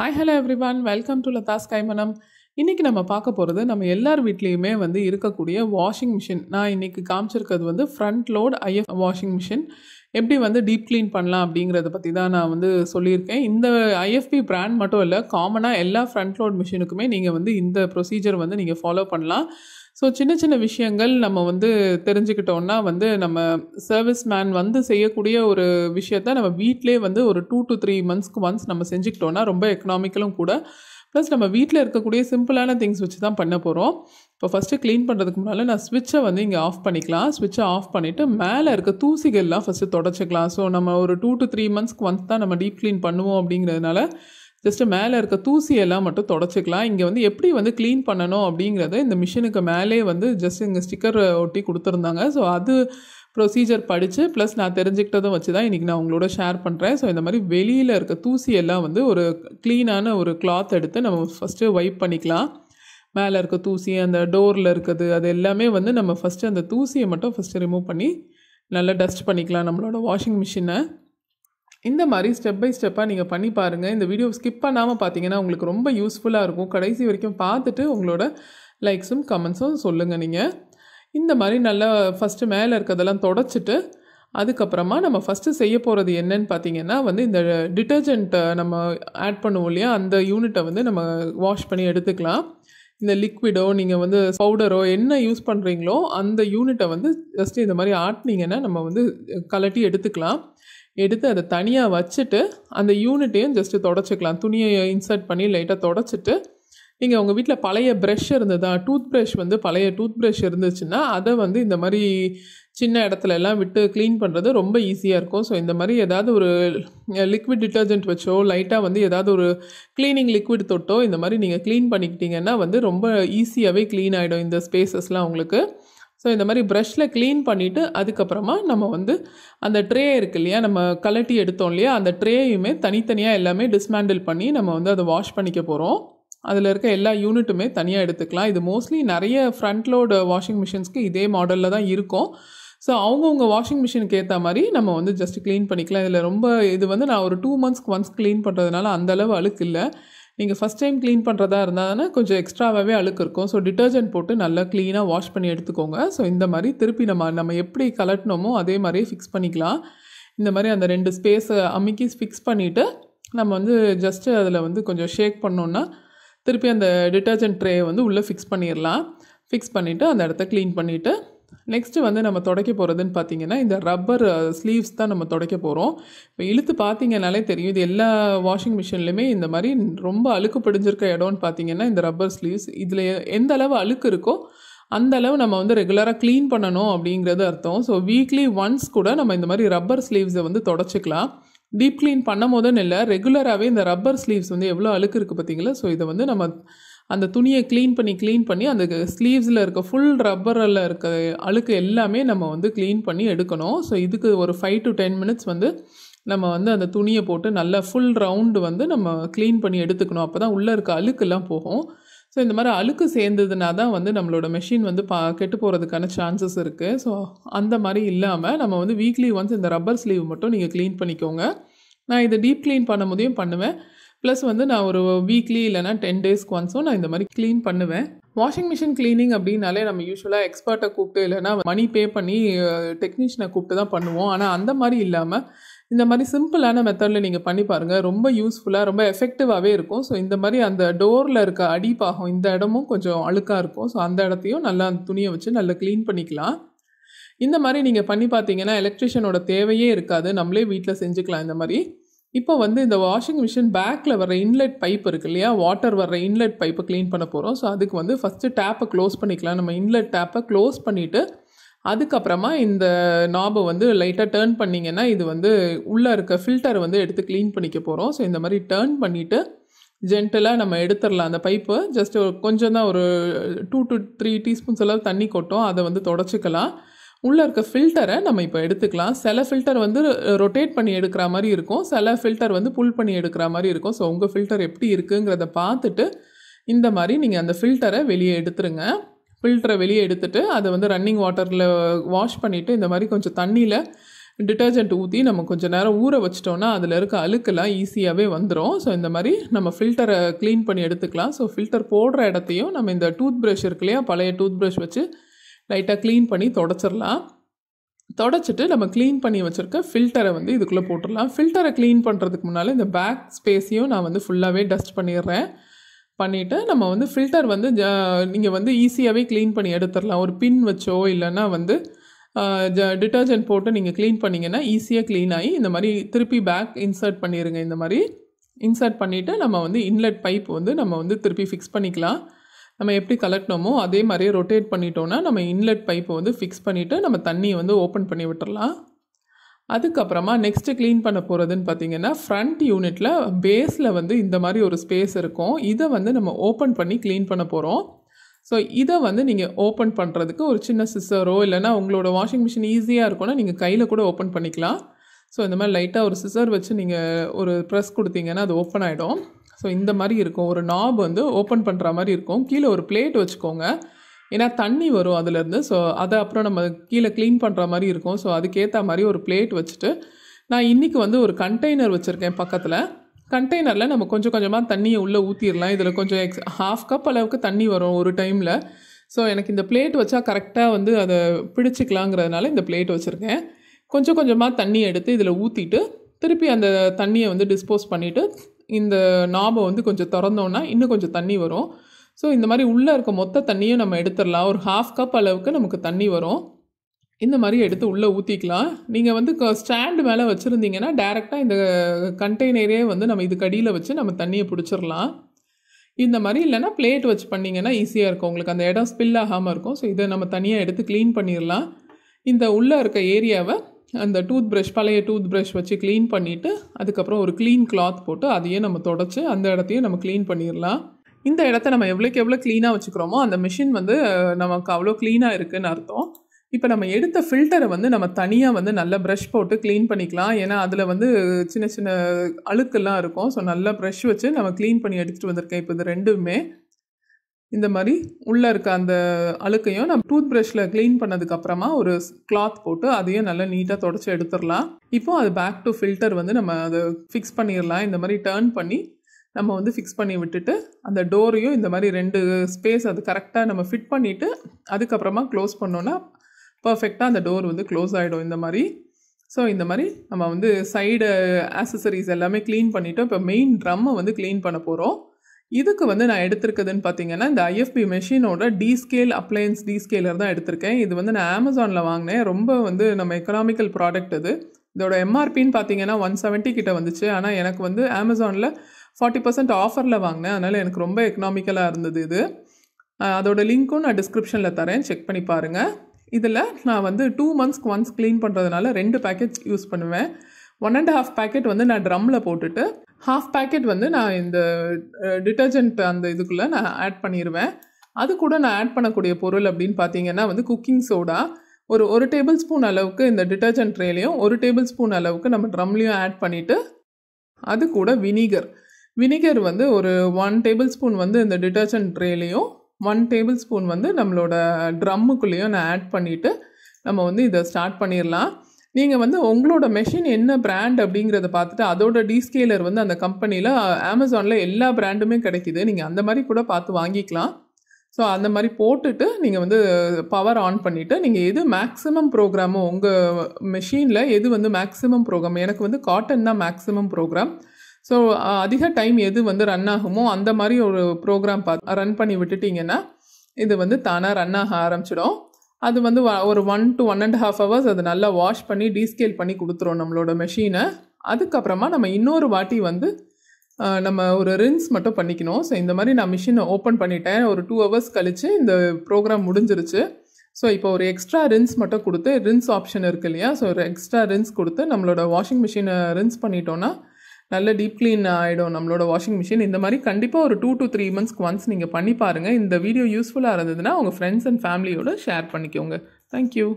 hi hello everyone welcome to Latha's கைமனம் இன்றைக்கி நம்ம பார்க்க போகிறது நம்ம எல்லார் வீட்லேயுமே வந்து இருக்கக்கூடிய வாஷிங் மிஷின் நான் இன்றைக்கி காமிச்சிருக்கிறது வந்து front load IFB washing machine எப்படி வந்து டீப் க்ளீன் பண்ணலாம் அப்படிங்கிறத பற்றி தான் நான் வந்து சொல்லியிருக்கேன் இந்த ஐஎஃப்பி பிராண்ட் மட்டும் இல்லை காமனாக எல்லா ஃப்ரண்ட் லோட் மிஷினுக்குமே நீங்கள் வந்து இந்த ப்ரொசீஜர் வந்து நீங்கள் ஃபாலோ பண்ணலாம் ஸோ சின்ன சின்ன விஷயங்கள் நம்ம வந்து தெரிஞ்சுக்கிட்டோன்னா வந்து நம்ம சர்வீஸ் மேன் வந்து செய்யக்கூடிய ஒரு விஷயத்த நம்ம வீட்டிலே வந்து ஒரு டூ டு த்ரீ மந்த்ஸ்க்கு ஒன்ஸ் நம்ம செஞ்சுக்கிட்டோன்னா ரொம்ப எக்கனாமிக்கலும் கூட ப்ளஸ் நம்ம வீட்டில் இருக்கக்கூடிய சிம்பிளான திங்ஸ் வச்சு தான் பண்ண போகிறோம் இப்போ ஃபஸ்ட்டு க்ளீன் பண்ணுறதுக்கு முன்னால் நான் ஸ்விட்சை வந்து இங்கே ஆஃப் பண்ணிக்கலாம் ஸ்விட்சை ஆஃப் பண்ணிவிட்டு மேலே இருக்க தூசிகள்லாம் ஃபஸ்ட்டு தொடச்சிக்கலாம் ஸோ நம்ம ஒரு டூ டு த்ரீ மந்த்ஸ்க்கு ஒன்ஸ் தான் நம்ம டீப் க்ளீன் பண்ணுவோம் அப்படிங்கிறதுனால ஜஸ்ட்டு மேலே இருக்க தூசியெல்லாம் மட்டும் தொடச்சிக்கலாம் இங்கே வந்து எப்படி வந்து க்ளீன் பண்ணணும் அப்படிங்கிறத இந்த மிஷினுக்கு மேலே வந்து ஜஸ்ட் இங்கே ஸ்டிக்கர் ஒட்டி கொடுத்துருந்தாங்க ஸோ அது ப்ரொசீஜர் படித்து ப்ளஸ் நான் தெரிஞ்சுக்கிட்டதும் வச்சு தான் இன்றைக்கி நான் உங்களோட ஷேர் பண்ணுறேன் ஸோ இந்த மாதிரி வெளியில் இருக்க தூசியெல்லாம் வந்து ஒரு க்ளீனான ஒரு கிளாத் எடுத்து நம்ம ஃபஸ்ட்டு வைப் பண்ணிக்கலாம் மேலே இருக்க தூசி அந்த டோரில் இருக்குது அது எல்லாமே வந்து நம்ம ஃபஸ்ட்டு அந்த தூசியை மட்டும் ஃபஸ்ட்டு ரிமூவ் பண்ணி நல்லா டஸ்ட் பண்ணிக்கலாம் நம்மளோட வாஷிங் மிஷினை இந்த மாதிரி ஸ்டெப் பை ஸ்டெப்பாக நீங்கள் பண்ணி பாருங்கள் இந்த வீடியோ ஸ்கிப் பண்ணாமல் பார்த்தீங்கன்னா உங்களுக்கு ரொம்ப யூஸ்ஃபுல்லாக இருக்கும் கடைசி வரைக்கும் பார்த்துட்டு உங்களோட லைக்ஸும் கமெண்ட்ஸும் சொல்லுங்கள் நீங்கள் இந்த மாதிரி நல்லா ஃபஸ்ட்டு மேலே இருக்கிறதெல்லாம் தொடச்சிட்டு அதுக்கப்புறமா நம்ம ஃபஸ்ட்டு செய்ய போகிறது என்னன்னு பார்த்தீங்கன்னா வந்து இந்த டிட்டர்ஜென்ட்டை நம்ம ஆட் பண்ணுவோம் இல்லையா அந்த யூனிட்டை வந்து நம்ம வாஷ் பண்ணி எடுத்துக்கலாம் இந்த லிக்விடோ நீங்கள் வந்து பவுடரோ என்ன யூஸ் பண்ணுறீங்களோ அந்த யூனிட்டை வந்து ஜஸ்ட் இந்த மாதிரி ஆட்டினீங்கன்னா நம்ம வந்து கலட்டி எடுத்துக்கலாம் எடுத்து அதை தனியாக வச்சுட்டு அந்த யூனிட்டையும் ஜஸ்ட்டு தொடச்சிக்கலாம் துணியை இன்சர்ட் பண்ணி லைட்டாக தொடச்சிட்டு நீங்கள் உங்கள் வீட்டில் பழைய ப்ரெஷ் இருந்ததா டூத் ப்ரெஷ் வந்து பழைய டூத் ப்ரெஷ் இருந்துச்சுன்னா அதை வந்து இந்த மாதிரி சின்ன இடத்துல எல்லாம் விட்டு க்ளீன் பண்ணுறது ரொம்ப ஈஸியாக இருக்கும் ஸோ இந்த மாதிரி ஏதாவது ஒரு லிக்விட் டிட்டர்ஜென்ட் வச்சோ லைட்டாக வந்து ஏதாவது ஒரு க்ளீனிங் லிக்விட் தொட்டோ இந்த மாதிரி நீங்கள் க்ளீன் பண்ணிக்கிட்டிங்கன்னா வந்து ரொம்ப ஈஸியாகவே க்ளீன் ஆகிடும் இந்த ஸ்பேசஸ்லாம் உங்களுக்கு ஸோ இந்த மாதிரி ப்ரஷில் க்ளீன் பண்ணிவிட்டு அதுக்கப்புறமா நம்ம வந்து அந்த ட்ரே இருக்கு இல்லையா நம்ம கலட்டி எடுத்தோம் இல்லையா அந்த ட்ரேயுமே தனித்தனியாக எல்லாமே டிஸ்மேண்டில் பண்ணி நம்ம வந்து அதை வாஷ் பண்ணிக்க போகிறோம் அதில் இருக்க எல்லா யூனிட்டுமே தனியாக எடுத்துக்கலாம் இது மோஸ்ட்லி நிறைய ஃப்ரண்ட் லோடு வாஷிங் மிஷின்ஸ்க்கு இதே மாடலில் தான் இருக்கும் ஸோ அவங்கவுங்க வாஷிங் மிஷினுக்கு ஏற்ற மாதிரி நம்ம வந்து ஜஸ்ட் க்ளீன் பண்ணிக்கலாம் இதில் ரொம்ப இது வந்து நான் ஒரு டூ மந்த்ஸ்க்கு ஒன்ஸ் க்ளீன் பண்ணுறதுனால அந்தளவு அழுக்கு இல்லை நீங்கள் ஃபஸ்ட் டைம் க்ளீன் பண்ணுறதா இருந்தாங்கன்னா கொஞ்சம் எக்ஸ்ட்ராவாகவே அழுக்கு இருக்கும் ஸோ டிட்டர்ஜென்ட் போட்டு நல்லா க்ளீனாக வாஷ் பண்ணி எடுத்துக்கோங்க ஸோ இந்த மாதிரி திருப்பி நம்ம நம்ம எப்படி கலட்டினோமோ அதே மாதிரியே ஃபிக்ஸ் பண்ணிக்கலாம் இந்த மாதிரி அந்த ரெண்டு ஸ்பேஸை அமுக்கி ஃபிக்ஸ் பண்ணிவிட்டு நம்ம வந்து ஜஸ்ட்டு அதில் வந்து கொஞ்சம் ஷேக் பண்ணோன்னா திருப்பி அந்த டிட்டர்ஜென்ட் ட்ரேயை வந்து உள்ளே ஃபிக்ஸ் பண்ணிடலாம் ஃபிக்ஸ் பண்ணிவிட்டு அந்த இடத்த க்ளீன் பண்ணிவிட்டு நெக்ஸ்ட்டு வந்து நம்ம தொடக்க போகிறதுன்னு பார்த்தீங்கன்னா இந்த ரப்பர் ஸ்லீவ்ஸ் uh, தான் நம்ம தொடக்க போகிறோம் இப்போ இழுத்து பார்த்தீங்கனாலே தெரியும் இது எல்லா வாஷிங் மிஷின்லையுமே இந்த மாதிரி ரொம்ப அழுக்கு பிடிஞ்சிருக்க இடம்னு பார்த்தீங்கன்னா இந்த ரப்பர் ஸ்லீவ்ஸ் இதில் எந்த அளவு அழுக்கு இருக்கோ அந்த அளவு நம்ம வந்து ரெகுலராக க்ளீன் பண்ணணும் அப்படிங்கிறது அர்த்தம் ஸோ வீக்லி ஒன்ஸ் கூட நம்ம இந்த மாதிரி ரப்பர் ஸ்லீவ்ஸை வந்து தொடச்சிக்கலாம் டீப் க்ளீன் பண்ணும் போதுன்னு இல்லை ரெகுலராகவே இந்த ரப்பர் ஸ்லீவ்ஸ் வந்து எவ்வளோ அழுக்கு இருக்குது பார்த்தீங்களா ஸோ இதை வந்து நம்ம அந்த துணியை க்ளீன் பண்ணி க்ளீன் பண்ணி அந்த ஸ்லீவ்ஸில் இருக்க ஃபுல் ரப்பரில் இருக்க அழுக்கு எல்லாமே நம்ம வந்து க்ளீன் பண்ணி எடுக்கணும் ஸோ இதுக்கு ஒரு ஃபைவ் டு டென் மினிட்ஸ் வந்து நம்ம வந்து அந்த துணியை போட்டு நல்லா ஃபுல் ரவுண்டு வந்து நம்ம க்ளீன் பண்ணி எடுத்துக்கணும் அப்போ தான் உள்ளே இருக்க அழுக்கெல்லாம் போகும் ஸோ இந்த மாதிரி அழுக்கு சேர்ந்ததுனா தான் வந்து நம்மளோட மெஷின் வந்து பா கெட்டு போகிறதுக்கான சான்சஸ் இருக்குது ஸோ அந்த மாதிரி இல்லாமல் நம்ம வந்து வீக்லி ஒன்ஸ் இந்த ரப்பர் ஸ்லீவ் மட்டும் நீங்கள் க்ளீன் பண்ணிக்கோங்க நான் இதை டீப் க்ளீன் பண்ண முடியும் பண்ணுவேன் ப்ளஸ் வந்து நான் ஒரு வீக்லி இல்லைனா டென் டேஸ்க்கு ஒன்ஸும் நான் இந்த மாதிரி க்ளீன் பண்ணுவேன் வாஷிங் மிஷின் க்ளீனிங் அப்படின்னாலே நம்ம யூஸ்வலாக எக்ஸ்பர்ட்டை கூப்பிட்டு இல்லைனா மணி பே பண்ணி டெக்னீஷியனை கூப்பிட்டு தான் பண்ணுவோம் ஆனால் அந்த மாதிரி இல்லாமல் இந்த மாதிரி சிம்பிளான மெத்தடில் நீங்கள் பண்ணி பாருங்கள் ரொம்ப யூஸ்ஃபுல்லாக ரொம்ப எஃபெக்டிவாகவே இருக்கும் ஸோ இந்த மாதிரி அந்த டோரில் இருக்க அடிப்பாகும் இந்த இடமும் கொஞ்சம் அழுக்காக இருக்கும் ஸோ அந்த இடத்தையும் நல்லா அந்த துணியை வச்சு நல்லா க்ளீன் பண்ணிக்கலாம் இந்த மாதிரி நீங்கள் பண்ணி பார்த்தீங்கன்னா எலக்ட்ரிஷியனோட தேவையே இருக்காது நம்மளே வீட்டில் செஞ்சுக்கலாம் இந்த மாதிரி இப்போ வந்து இந்த வாஷிங் மிஷின் பேக்கில் வர இன்லெட் பைப் இருக்கு இல்லையா வாட்டர் வர்ற இன்லெட் பைப்பை க்ளீன் பண்ண போகிறோம் ஸோ அதுக்கு வந்து ஃபஸ்ட்டு டேப்பை க்ளோஸ் பண்ணிக்கலாம் நம்ம இன்லெட் டேப்பை க்ளோஸ் பண்ணிவிட்டு அதுக்கப்புறமா இந்த நாபை வந்து லைட்டாக டேர்ன் பண்ணிங்கன்னா இது வந்து உள்ளே இருக்க ஃபில்டர் வந்து எடுத்து க்ளீன் பண்ணிக்க போகிறோம் ஸோ இந்த மாதிரி டேர்ன் பண்ணிவிட்டு ஜென்டலாக நம்ம எடுத்துடலாம் அந்த பைப்பு ஜஸ்ட் கொஞ்சம் தான் ஒரு டூ டு த்ரீ டீஸ்பூன்ஸ் அளவு தண்ணி கொட்டும் அதை வந்து தொடச்சிக்கலாம் உள்ளே இருக்க ஃபில்டரை நம்ம இப்போ எடுத்துக்கலாம் சில ஃபில்டர் வந்து ரொட்டேட் பண்ணி எடுக்கிற மாதிரி இருக்கும் சில ஃபில்டர் வந்து புல் பண்ணி எடுக்கிற மாதிரி இருக்கும் ஸோ உங்கள் ஃபில்டர் எப்படி இருக்குங்கிறத பார்த்துட்டு இந்த மாதிரி நீங்கள் அந்த ஃபில்டரை வெளியே எடுத்துருங்க ஃபில்டரை வெளியே எடுத்துட்டு அதை வந்து ரன்னிங் வாட்டரில் வாஷ் பண்ணிவிட்டு இந்த மாதிரி கொஞ்சம் தண்ணியில் டிட்டர்ஜென்ட் ஊற்றி நம்ம கொஞ்சம் நேரம் ஊற வச்சிட்டோன்னா அதில் இருக்க அழுக்கெல்லாம் ஈஸியாகவே வந்துடும் ஸோ இந்த மாதிரி நம்ம ஃபில்டரை க்ளீன் பண்ணி எடுத்துக்கலாம் ஸோ ஃபில்டர் போடுற இடத்தையும் நம்ம இந்த டூத் ப்ரஷ் இருக்கு இல்லையா பழைய டூத் ப்ரஷ் வச்சு லைட்டாக க்ளீன் பண்ணி தொடச்சிடலாம் தொடச்சிட்டு நம்ம க்ளீன் பண்ணி வச்சுருக்க ஃபில்டரை வந்து இதுக்குள்ளே போட்டுடலாம் ஃபில்டரை க்ளீன் பண்ணுறதுக்கு முன்னால் இந்த பேக் ஸ்பேஸையும் நான் வந்து ஃபுல்லாகவே டஸ்ட் பண்ணிடுறேன் பண்ணிவிட்டு நம்ம வந்து ஃபில்டர் வந்து ஜ நீங்கள் வந்து ஈஸியாகவே க்ளீன் பண்ணி எடுத்துடலாம் ஒரு பின் வச்சோ இல்லைன்னா வந்து ஜ டிட்டர்ஜென்ட் போட்டு நீங்கள் க்ளீன் பண்ணிங்கன்னா ஈஸியாக க்ளீன் ஆகி இந்த மாதிரி திருப்பி பேக் இன்சர்ட் பண்ணிடுங்க இந்த மாதிரி இன்சர்ட் பண்ணிவிட்டு நம்ம வந்து இன்லெட் பைப் வந்து நம்ம வந்து திருப்பி ஃபிக்ஸ் பண்ணிக்கலாம் நம்ம எப்படி கலக்கணுமோ அதே மாதிரியே ரொட்டேட் பண்ணிட்டோன்னா நம்ம இன்லெட் பைப்பை வந்து ஃபிக்ஸ் பண்ணிவிட்டு நம்ம தண்ணியை வந்து ஓப்பன் பண்ணி விட்டுடலாம் அதுக்கப்புறமா நெக்ஸ்ட்டு க்ளீன் பண்ண போகிறதுன்னு பார்த்தீங்கன்னா ஃப்ரண்ட் யூனிட்டில் பேஸில் வந்து இந்த மாதிரி ஒரு ஸ்பேஸ் இருக்கும் இதை வந்து நம்ம ஓப்பன் பண்ணி க்ளீன் பண்ண போகிறோம் ஸோ இதை வந்து நீங்கள் ஓப்பன் பண்ணுறதுக்கு ஒரு சின்ன சிசரோ இல்லைனா உங்களோட வாஷிங் மிஷின் ஈஸியாக இருக்கும்னா நீங்கள் கையில் கூட ஓப்பன் பண்ணிக்கலாம் ஸோ இந்த மாதிரி லைட்டாக ஒரு சிசர் வச்சு நீங்கள் ஒரு ப்ரெஸ் கொடுத்தீங்கன்னா அது ஓப்பன் ஆகிடும் ஸோ இந்த மாதிரி இருக்கும் ஒரு நாப் வந்து ஓப்பன் பண்ணுற மாதிரி இருக்கும் கீழே ஒரு பிளேட் வச்சுக்கோங்க ஏன்னா தண்ணி வரும் அதுலேருந்து ஸோ அதை அப்புறம் நம்ம கீழே க்ளீன் பண்ணுற மாதிரி இருக்கும் ஸோ அதுக்கேற்ற மாதிரி ஒரு பிளேட் வச்சுட்டு நான் இன்றைக்கி வந்து ஒரு கண்டெய்னர் வச்சுருக்கேன் பக்கத்தில் கண்டெய்னரில் நம்ம கொஞ்சம் கொஞ்சமாக தண்ணியை உள்ளே ஊற்றிடலாம் இதில் கொஞ்சம் எக்ஸ் ஹாஃப் கப் அளவுக்கு தண்ணி வரும் ஒரு டைமில் ஸோ எனக்கு இந்த பிளேட் வச்சா கரெக்டாக வந்து அதை பிடிச்சிக்கலாங்கிறதுனால இந்த பிளேட் வச்சுருக்கேன் கொஞ்சம் கொஞ்சமாக தண்ணி எடுத்து இதில் ஊற்றிட்டு திருப்பி அந்த தண்ணியை வந்து டிஸ்போஸ் பண்ணிவிட்டு இந்த நாபை வந்து கொஞ்சம் திறந்தோன்னா இன்னும் கொஞ்சம் தண்ணி வரும் ஸோ இந்த மாதிரி உள்ளே இருக்க மொத்த தண்ணியும் நம்ம எடுத்துடலாம் ஒரு ஹாஃப் கப் அளவுக்கு நமக்கு தண்ணி வரும் இந்த மாதிரி எடுத்து உள்ளே ஊற்றிக்கலாம் நீங்கள் வந்து ஸ்டாண்டு மேலே வச்சுருந்தீங்கன்னா டேரெக்டாக இந்த கண்டெய்னரே வந்து நம்ம இதுக்கு அடியில் வச்சு நம்ம தண்ணியை பிடிச்சிடலாம் இந்த மாதிரி இல்லைனா பிளேட் வச்சு பண்ணிங்கன்னா ஈஸியாக இருக்கும் உங்களுக்கு அந்த இடம் ஸ்பில் ஆகாமல் இருக்கும் ஸோ இதை நம்ம தனியாக எடுத்து க்ளீன் பண்ணிடலாம் இந்த உள்ளே இருக்க ஏரியாவை அந்த டூத் ப்ரஷ் பழைய டூத் ப்ரஷ் வச்சு க்ளீன் பண்ணிவிட்டு அதுக்கப்புறம் ஒரு க்ளீன் கிளாத் போட்டு அதையே நம்ம தொடச்சி அந்த இடத்தையும் நம்ம க்ளீன் பண்ணிடலாம் இந்த இடத்த நம்ம எவ்வளோக்கு எவ்வளோ க்ளீனாக வச்சுக்கிறோமோ அந்த மிஷின் வந்து நமக்கு அவ்வளோ க்ளீனாக இருக்குதுன்னு அர்த்தம் இப்போ நம்ம எடுத்த ஃபில்டரை வந்து நம்ம தனியாக வந்து நல்ல ப்ரஷ் போட்டு க்ளீன் பண்ணிக்கலாம் ஏன்னா அதில் வந்து சின்ன சின்ன அழுக்கெல்லாம் இருக்கும் ஸோ நல்லா ப்ரஷ் வச்சு நம்ம க்ளீன் பண்ணி எடுத்துகிட்டு வந்திருக்கேன் இப்போ இது ரெண்டுமே இந்த மாதிரி உள்ளே இருக்க அந்த அழுக்கையும் நம்ம டூத் ப்ரஷில் க்ளீன் பண்ணதுக்கப்புறமா ஒரு கிளாத் போட்டு அதையும் நல்லா நீட்டாக தொடச்சி எடுத்துடலாம் இப்போ அது பேக் டு ஃபில்டர் வந்து நம்ம அதை ஃபிக்ஸ் பண்ணிடலாம் இந்த மாதிரி டேர்ன் பண்ணி நம்ம வந்து ஃபிக்ஸ் பண்ணி விட்டுட்டு அந்த டோரையும் இந்த மாதிரி ரெண்டு ஸ்பேஸ் அது கரெக்டாக நம்ம ஃபிட் பண்ணிவிட்டு அதுக்கப்புறமா க்ளோஸ் பண்ணோன்னா பர்ஃபெக்டாக அந்த டோர் வந்து க்ளோஸ் ஆகிடும் இந்த மாதிரி ஸோ இந்த மாதிரி நம்ம வந்து சைடு ஆசசரிஸ் எல்லாமே க்ளீன் பண்ணிவிட்டோம் இப்போ மெயின் ட்ரம்மை வந்து க்ளீன் பண்ண போகிறோம் இதுக்கு வந்து நான் எடுத்திருக்குதுன்னு பார்த்தீங்கன்னா இந்த ஐஎஃப்பி மெஷினோட descale appliance descaler தான் எடுத்திருக்கேன் இது வந்து நான் அமேசானில் வாங்கினேன் ரொம்ப வந்து நம்ம எக்கனாமிக்கல் ப்ராடக்ட் இது இதோட எம்ஆர்பின்னு பார்த்தீங்கன்னா ஒன் செவன்ட்டி கிட்ட வந்துச்சு ஆனால் எனக்கு வந்து அமேசானில் ஃபார்ட்டி பர்சன்ட் ஆஃபரில் வாங்கினேன் அதனால் எனக்கு ரொம்ப எக்கனாமிக்கலாக இருந்தது இது அதோட லிங்க்கும் நான் டிஸ்கிரிப்ஷனில் தரேன் செக் பண்ணி பாருங்கள் இதில் நான் வந்து டூ மந்த்ஸ்க்கு ஒன்ஸ் க்ளீன் பண்ணுறதுனால ரெண்டு பேக்கெட் யூஸ் பண்ணுவேன் ஒன் அண்ட் ஹாஃப் பேக்கெட் வந்து நான் ட்ரம்மில் போட்டுட்டு ஹாஃப் பேக்கெட் வந்து நான் இந்த டிட்டர்ஜென்ட் அந்த இதுக்குள்ளே நான் ஆட் பண்ணிடுவேன் அது கூட நான் ஆட் பண்ணக்கூடிய பொருள் அப்படின்னு பார்த்தீங்கன்னா வந்து குக்கிங் சோடா ஒரு ஒரு டேபிள் ஸ்பூன் அளவுக்கு இந்த டிட்டர்ஜென்ட் ட்ரேலையும் ஒரு டேபிள் ஸ்பூன் அளவுக்கு நம்ம ட்ரம்லேயும் ஆட் பண்ணிவிட்டு அது கூட வினிகர் வினிகர் வந்து ஒரு ஒன் டேபிள் ஸ்பூன் வந்து இந்த டிட்டர்ஜென்ட் ட்ரேலையும் ஒன் டேபிள் ஸ்பூன் வந்து நம்மளோட ட்ரம்முக்குள்ளேயும் நான் ஆட் பண்ணிவிட்டு நம்ம வந்து இதை ஸ்டார்ட் பண்ணிடலாம் நீங்கள் வந்து உங்களோட மெஷின் என்ன பிராண்ட் அப்படிங்கிறத பார்த்துட்டு அதோட டீஸ்கேலர் வந்து அந்த கம்பெனியில் அமேசானில் எல்லா பிராண்டுமே கிடைக்கிது நீங்கள் அந்த மாதிரி கூட பார்த்து வாங்கிக்கலாம் ஸோ அந்த மாதிரி போட்டுட்டு நீங்கள் வந்து பவர் ஆன் பண்ணிவிட்டு நீங்கள் எது மேக்ஸிமம் ப்ரோக்ராமோ உங்கள் மெஷினில் எது வந்து மேக்ஸிமம் ப்ரோக்ராம் எனக்கு வந்து காட்டன் தான் மேக்ஸிமம் ப்ரோக்ராம் ஸோ அதிக டைம் எது வந்து ரன் ஆகுமோ அந்த மாதிரி ஒரு ப்ரோக்ராம் பா ரன் பண்ணி விட்டுட்டிங்கன்னா இது வந்து தானாக ரன் ஆக ஆரம்பிச்சிடும் அது வந்து ஒரு one to one and half hours அது நல்லா வாஷ் பண்ணி டீஸ்கேல் பண்ணி கொடுத்துரும் நம்மளோட மெஷினை அதுக்கப்புறமா நம்ம இன்னொரு வாட்டி வந்து நம்ம ஒரு ரின்ஸ் மட்டும் பண்ணிக்கணும் ஸோ இந்த மாதிரி நான் மிஷினை ஓப்பன் பண்ணிட்டேன் ஒரு டூ ஹவர்ஸ் கழித்து இந்த ப்ரோக்ராம் முடிஞ்சிருச்சு ஸோ இப்போ ஒரு எக்ஸ்ட்ரா ரின்ஸ் மட்டும் கொடுத்து ரின்ஸ் ஆப்ஷன் இருக்குது இல்லையா ஸோ ஒரு எக்ஸ்ட்ரா ரின்ஸ் கொடுத்து நம்மளோட வாஷிங் மிஷினை ரின்ஸ் பண்ணிட்டோன்னா நல்ல டீப் க்ளீன் ஆகிடும் நம்மளோட வாஷிங் மிஷின் இந்த மாதிரி கண்டிப்பாக ஒரு டூ டு த்ரீ மந்த்ஸ்க்கு ஒன்ஸ் நீங்கள் பண்ணி பாருங்கள் இந்த வீடியோ யூஸ்ஃபுல்லாக இருந்ததுன்னா உங்கள் ஃப்ரெண்ட்ஸ் அண்ட் ஃபேமிலியோடு ஷேர் பண்ணிக்கோங்க தேங்க்யூ